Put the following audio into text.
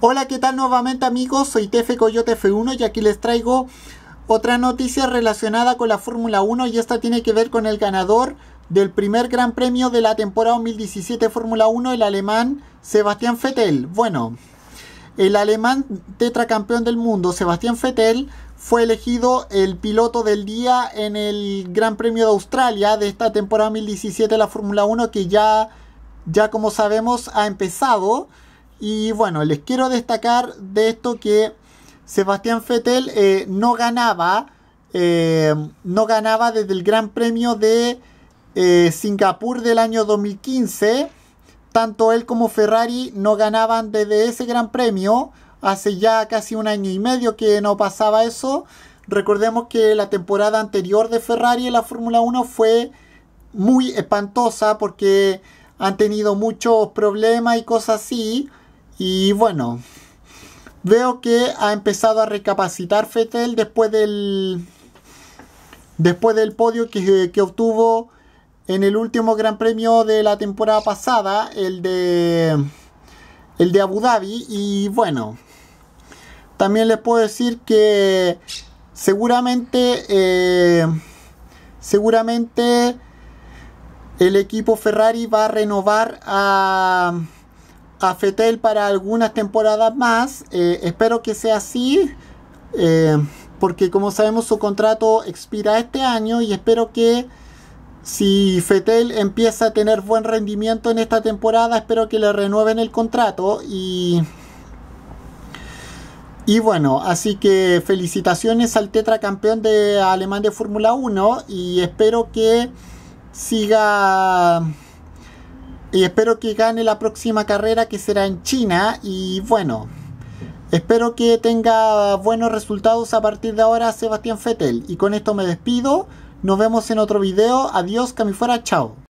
Hola, ¿qué tal nuevamente amigos? Soy Tefe Coyote F1 y aquí les traigo otra noticia relacionada con la Fórmula 1 y esta tiene que ver con el ganador del primer gran premio de la temporada 2017 Fórmula 1, el alemán Sebastián Vettel. Bueno, el alemán tetracampeón del mundo, Sebastián Vettel, fue elegido el piloto del día en el Gran Premio de Australia de esta temporada 2017 de la Fórmula 1 que ya, ya como sabemos ha empezado. Y bueno, les quiero destacar de esto que Sebastián Fettel eh, no ganaba. Eh, no ganaba desde el Gran Premio de eh, Singapur del año 2015. Tanto él como Ferrari no ganaban desde ese Gran Premio. Hace ya casi un año y medio que no pasaba eso. Recordemos que la temporada anterior de Ferrari en la Fórmula 1 fue muy espantosa porque han tenido muchos problemas y cosas así. Y bueno, veo que ha empezado a recapacitar Fetel después del, después del podio que, obtuvo en el último Gran Premio de la temporada pasada, el de, el de Abu Dhabi. Y bueno, también les puedo decir que seguramente, eh, seguramente el equipo Ferrari va a renovar a a Fetel para algunas temporadas más. Eh, espero que sea así. Eh, porque como sabemos su contrato expira este año y espero que si Fetel empieza a tener buen rendimiento en esta temporada, espero que le renueven el contrato y y bueno, así que felicitaciones al tetracampeón de alemán de Fórmula 1 y espero que siga y espero que gane la próxima carrera que será en China. Y bueno, espero que tenga buenos resultados a partir de ahora Sebastián Fettel. Y con esto me despido. Nos vemos en otro video. Adiós, que fuera. Chao.